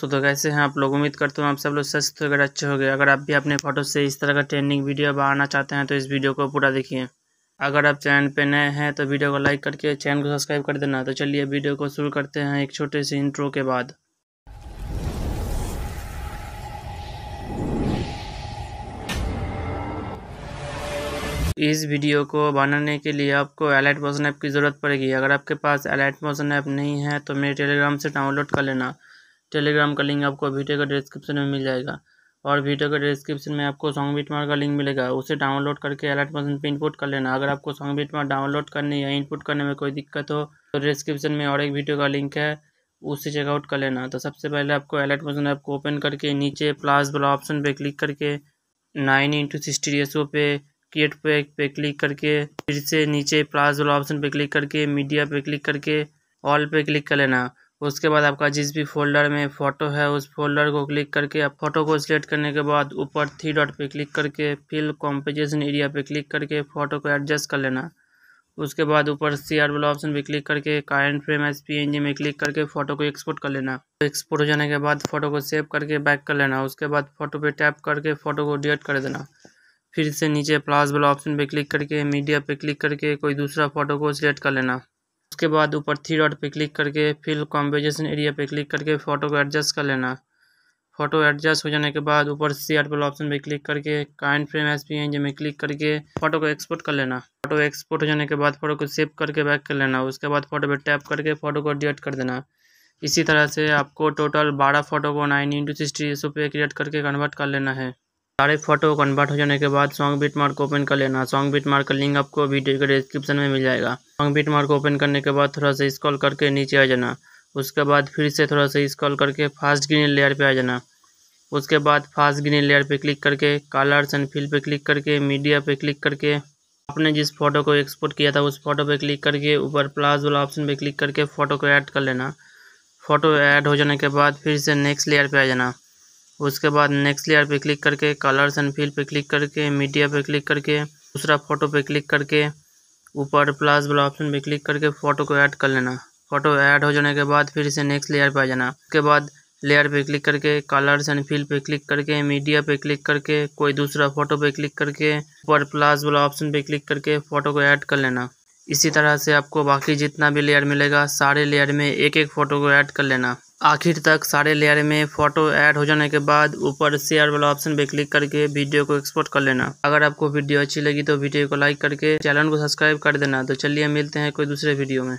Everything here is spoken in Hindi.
सो तो कैसे हैं आप लोग उम्मीद करते हैं आप सब लोग स्वस्थ होकर अच्छे हो गए अगर आप भी अपने फोटो से इस तरह का ट्रेंडिंग वीडियो बनाना चाहते हैं तो इस वीडियो को पूरा देखिए अगर आप चैनल पे नए हैं तो वीडियो को लाइक करके चैनल को सब्सक्राइब कर देना तो चलिए वीडियो को शुरू करते हैं एक छोटे से इंट्रो के बाद इस वीडियो को बनाने के लिए आपको अलर्ट मोशन ऐप की ज़रूरत पड़ेगी अगर आपके पास अलर्ट मोशन ऐप नहीं है तो मेरे टेलीग्राम से डाउनलोड कर लेना टेलीग्राम का लिंक आपको वीडियो का डिस्क्रिप्शन में मिल जाएगा और वीडियो के डिस्क्रिप्शन में आपको सॉन्ग बीटमार का लिंक मिलेगा उसे डाउनलोड करके अलर्ट मशीन पर इनपुट कर लेना अगर आपको सॉन्ग बीटमार डाउनलोड करने या इनपुट करने में कोई दिक्कत हो तो डिस्क्रिप्शन में और एक वीडियो का लिंक है उसे चेकआउट कर लेना तो सबसे पहले आपको अलर्ट मशीन ऐप को ओपन करके नीचे प्लस वाला ऑप्शन पर क्लिक करके नाइन इंटू सिक्सटी रेसो पे क्रिएट पे पे क्लिक करके फिर से नीचे प्लस वाला ऑप्शन पर क्लिक करके मीडिया पे क्लिक करके ऑल पे क्लिक कर लेना उसके बाद आपका जिस भी फोल्डर में फ़ोटो है उस फोल्डर को क्लिक करके आप फोटो को सिलेक्ट करने के बाद ऊपर थ्री डॉट पे क्लिक करके फिल कॉम्पोजिशन एरिया पे क्लिक करके फ़ोटो को एडजस्ट कर लेना उसके बाद ऊपर सी आर वाला ऑप्शन पे क्लिक करके current frame as P N G में क्लिक करके फ़ोटो को एक्सपोर्ट कर लेना एक्सपोर्ट हो जाने के बाद फ़ोटो को सेव करके बैक कर लेना उसके बाद फ़ोटो पे टैप करके फ़ोटो को डिलीट कर देना फिर से नीचे प्लास वाला ऑप्शन पे क्लिक करके मीडिया पे क्लिक करके कोई दूसरा फ़ोटो को सिलेक्ट कर लेना उसके बाद ऊपर थ्री डॉट पे क्लिक करके फिल कॉम्बेजेशन एरिया पे क्लिक करके फ़ोटो को एडजस्ट कर लेना फ़ोटो एडजस्ट हो जाने के बाद ऊपर सी आर पल ऑप्शन पे क्लिक करके kind frame as P N G में क्लिक करके फ़ोटो को एक्सपोर्ट कर लेना फ़ोटो एक्सपोर्ट हो जाने के बाद फ़ोटो को सेव करके बैक कर लेना उसके बाद फ़ोटो पे टैप करके फ़ोटो को डिलीट कर देना इसी तरह से आपको टोटल बारह फ़ोटो को नाइन इंटू सिक्सटी पे क्रिएट करके कन्वर्ट कर लेना है सारे फोटो कन्वर्ट हो जाने के बाद सॉन्ग बीट मार्क ओपन कर लेना सॉन्ग बीट मार्क का लिंक आपको वीडियो के डिस्क्रिप्शन में मिल जाएगा सॉन्ग बीट मार्क ओपन करने के बाद थोड़ा सा स्कॉल करके नीचे आ जाना उसके बाद फिर से थोड़ा सा स्कॉल करके फास्ट ग्रीन लेयर पर आ जाना उसके बाद फास्ट ग्रीन लेयर पर क्लिक करके कलर्स एंड फिल पर क्लिक करके मीडिया पर क्लिक करके आपने जिस फोटो को एक्सपोर्ट किया था उस फोटो पर क्लिक करके ऊपर प्लस वाला ऑप्शन पर क्लिक करके फ़ोटो को ऐड कर लेना फ़ोटो ऐड हो जाने के बाद फिर से नेक्स्ट लेयर पे आ जाना उसके बाद नेक्स्ट लेयर पे क्लिक करके कलर्स एंड फील पे क्लिक करके मीडिया पे क्लिक करके दूसरा फोटो पे क्लिक करके ऊपर प्लस वाला ऑप्शन पे क्लिक करके फ़ोटो को ऐड कर लेना फ़ोटो ऐड हो जाने के बाद फिर इसे नेक्स्ट लेयर पे आ जाना उसके बाद लेयर पे क्लिक करके कलर्स एंड फील पे क्लिक करके मीडिया पे क्लिक करके कोई दूसरा फोटो पे क्लिक करके ऊपर प्लस वाला ऑप्शन पे क्लिक करके फ़ोटो को ऐड कर लेना इसी तरह से आपको बाकी जितना भी लेयर मिलेगा सारे लेयर में एक एक फ़ोटो को ऐड कर लेना आखिर तक सारे लेयर में फ़ोटो ऐड हो जाने के बाद ऊपर शेयर वाला ऑप्शन पे क्लिक करके वीडियो को एक्सपोर्ट कर लेना अगर आपको वीडियो अच्छी लगी तो वीडियो को लाइक करके चैनल को सब्सक्राइब कर देना तो चलिए मिलते हैं कोई दूसरे वीडियो में